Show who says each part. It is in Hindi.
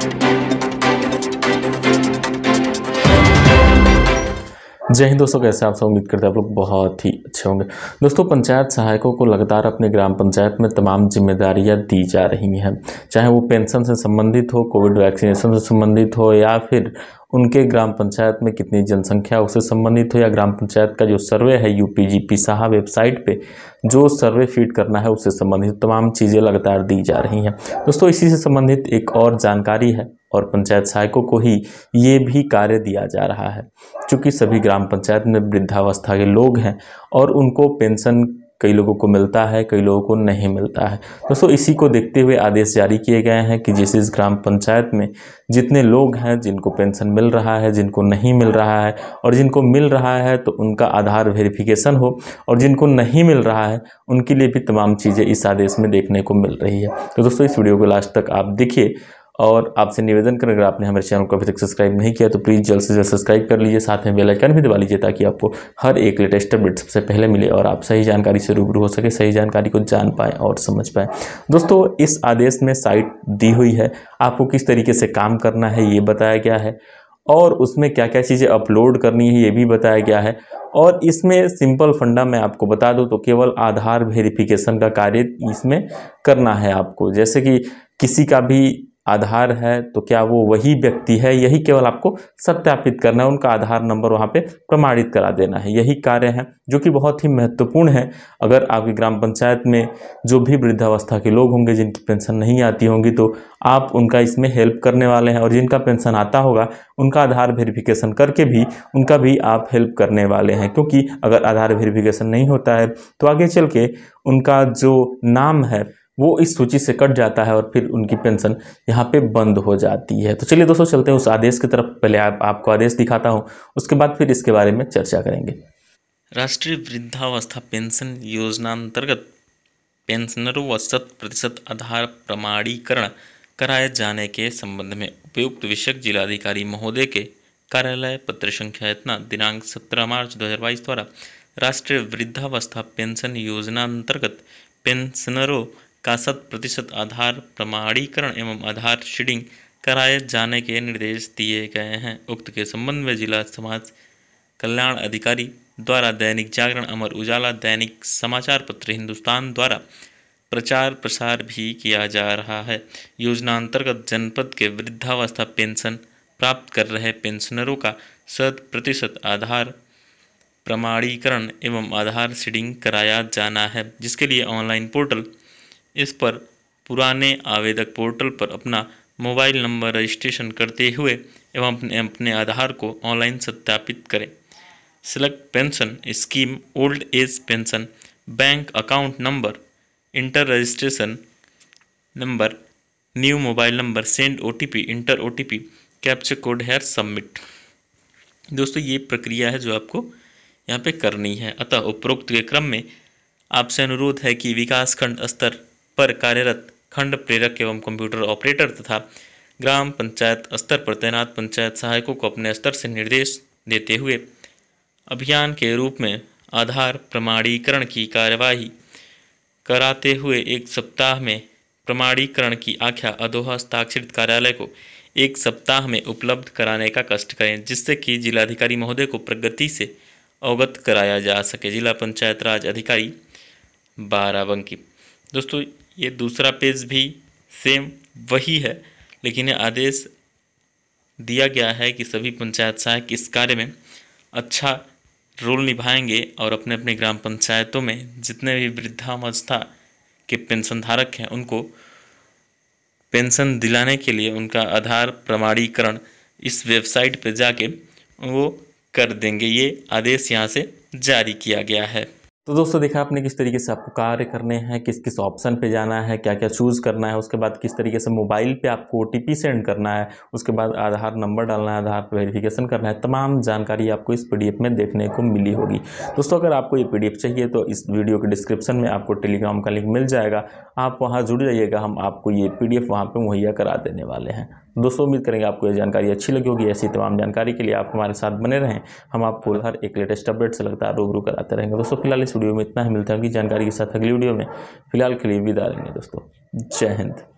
Speaker 1: Thank you. जय हिंद दोस्तों कैसे आप सब उम्मीद करते हैं आप लोग बहुत ही अच्छे होंगे दोस्तों पंचायत सहायकों को लगातार अपने ग्राम पंचायत में तमाम जिम्मेदारियां दी जा रही हैं चाहे वो पेंशन से संबंधित हो कोविड वैक्सीनेशन से संबंधित हो या फिर उनके ग्राम पंचायत में कितनी जनसंख्या उससे संबंधित हो या ग्राम पंचायत का जो सर्वे है यू पी साहा वेबसाइट पे जो सर्वे फीड करना है उससे संबंधित तमाम चीज़ें लगातार दी जा रही हैं दोस्तों इसी से संबंधित एक और जानकारी है और पंचायत सहायकों को ही ये भी कार्य दिया जा रहा है चूँकि सभी ग्राम पंचायत में वृद्धावस्था के लोग हैं और उनको पेंशन कई लोगों को मिलता है कई लोगों को नहीं मिलता है दोस्तों इसी को देखते हुए आदेश जारी किए गए हैं कि जिस जिस ग्राम पंचायत में जितने लोग हैं जिनको पेंशन मिल रहा है जिनको नहीं मिल रहा है और जिनको मिल रहा है तो उनका आधार वेरिफिकेशन हो और जिनको नहीं मिल रहा है उनके लिए भी तमाम चीज़ें इस आदेश में देखने को मिल रही है तो दोस्तों इस वीडियो को लास्ट तक आप देखिए और आपसे निवेदन करें अगर आपने हमारे चैनल को अभी तक सब्सक्राइब नहीं किया तो प्लीज़ जल्द से जल्द सब्सक्राइब कर लीजिए साथ में बेलाइकन भी दबा लीजिए ताकि आपको हर एक लेटेस्ट अपडेट सबसे पहले मिले और आप सही जानकारी से रूबरू हो सके सही जानकारी को जान पाएँ और समझ पाएँ दोस्तों इस आदेश में साइट दी हुई है आपको किस तरीके से काम करना है ये बताया गया है और उसमें क्या क्या चीज़ें अपलोड करनी है ये भी बताया गया है और इसमें सिंपल फंडा मैं आपको बता दूं तो केवल आधार वेरिफिकेशन का कार्य इसमें करना है आपको जैसे कि किसी का भी आधार है तो क्या वो वही व्यक्ति है यही केवल आपको सत्यापित करना है उनका आधार नंबर वहाँ पे प्रमाणित करा देना है यही कार्य है जो कि बहुत ही महत्वपूर्ण है अगर आपकी ग्राम पंचायत में जो भी वृद्धावस्था के लोग होंगे जिनकी पेंशन नहीं आती होंगी तो आप उनका इसमें हेल्प करने वाले हैं और जिनका पेंशन आता होगा उनका आधार वेरिफिकेशन करके भी उनका भी आप हेल्प करने वाले हैं क्योंकि अगर आधार वेरिफिकेशन नहीं होता है तो आगे चल के उनका जो नाम है वो इस सूची से कट जाता है और फिर उनकी पेंशन यहाँ पे बंद हो जाती है तो चलिए दोस्तों चलते हैं उस आदेश की तरफ पहले आप, आपको आदेश दिखाता हूँ उसके बाद फिर इसके बारे में चर्चा करेंगे राष्ट्रीय वृद्धावस्था पेंशन योजना अंतर्गत पेंशनरों व शत प्रतिशत आधार प्रमाणीकरण कराए जाने के संबंध में उपयुक्त विषय जिलाधिकारी महोदय के कार्यालय पत्र संख्या इतना दिनांक 17 मार्च 2022 द्वारा राष्ट्रीय वृद्धावस्था पेंशन योजना अंतर्गत पेंशनरों का शत प्रतिशत आधार प्रमाणीकरण एवं आधार शीडिंग कराए जाने के निर्देश दिए गए हैं उक्त के संबंध में जिला समाज कल्याण अधिकारी द्वारा दैनिक जागरण अमर उजाला दैनिक समाचार पत्र हिंदुस्तान द्वारा प्रचार प्रसार भी किया जा रहा है योजना अंतर्गत जनपद के वृद्धावस्था पेंशन प्राप्त कर रहे पेंशनरों का शत प्रतिशत आधार प्रमाणीकरण एवं आधार सीडिंग कराया जाना है जिसके लिए ऑनलाइन पोर्टल इस पर पुराने आवेदक पोर्टल पर अपना मोबाइल नंबर रजिस्ट्रेशन करते हुए एवं अपने अपने आधार को ऑनलाइन सत्यापित करें select pension scheme old age pension bank account number enter registration number new mobile number send O enter O captcha code है सबमिट दोस्तों ये प्रक्रिया है जो आपको यहाँ पे करनी है अतः उपरोक्त के क्रम में आपसे अनुरोध है कि विकासखंड स्तर पर कार्यरत खंड प्रेरक एवं कंप्यूटर ऑपरेटर तथा ग्राम पंचायत स्तर पर तैनात पंचायत सहायकों को अपने स्तर से निर्देश देते हुए अभियान के रूप में आधार प्रमाणीकरण की कार्यवाही कराते हुए एक सप्ताह में प्रमाणीकरण की आख्या अदोहा हस्ताक्षरित कार्यालय को एक सप्ताह में उपलब्ध कराने का कष्ट करें जिससे कि जिलाधिकारी महोदय को प्रगति से अवगत कराया जा सके जिला पंचायत राज अधिकारी बाराबंकी दोस्तों ये दूसरा पेज भी सेम वही है लेकिन ये आदेश दिया गया है कि सभी पंचायत सहायक इस कार्य में अच्छा रोल निभाएंगे और अपने अपने ग्राम पंचायतों में जितने भी वृद्धावस्था के पेंशनधारक हैं उनको पेंशन दिलाने के लिए उनका आधार प्रमाणीकरण इस वेबसाइट पर जाके वो कर देंगे ये आदेश यहाँ से जारी किया गया है तो दोस्तों देखा आपने किस तरीके से आपको कार्य करने हैं किस किस ऑप्शन पे जाना है क्या क्या चूज़ करना है उसके बाद किस तरीके से मोबाइल पे आपको ओ सेंड करना है उसके बाद आधार नंबर डालना है आधार पर वेरिफिकेशन करना है तमाम जानकारी आपको इस पी में देखने को मिली होगी दोस्तों अगर आपको ये पी चाहिए तो इस वीडियो के डिस्क्रिप्शन में आपको टेलीग्राम का लिंक मिल जाएगा आप वहाँ जुड़ जाइएगा हम आपको ये पी डी वहाँ पर मुहैया करा देने वाले हैं दोस्तों उम्मीद करेंगे आपको ये जानकारी अच्छी लगी होगी ऐसी तमाम जानकारी के लिए आप हमारे साथ बने रहें हम आपको हर एक लेटेस्ट अपडेट से लगातार रूबरू कराते रहेंगे दोस्तों फिलहाल इस वीडियो में इतना ही मिलता है कि जानकारी के साथ अगली वीडियो में फिलहाल के लिए विदा लेंगे दोस्तों जय हिंद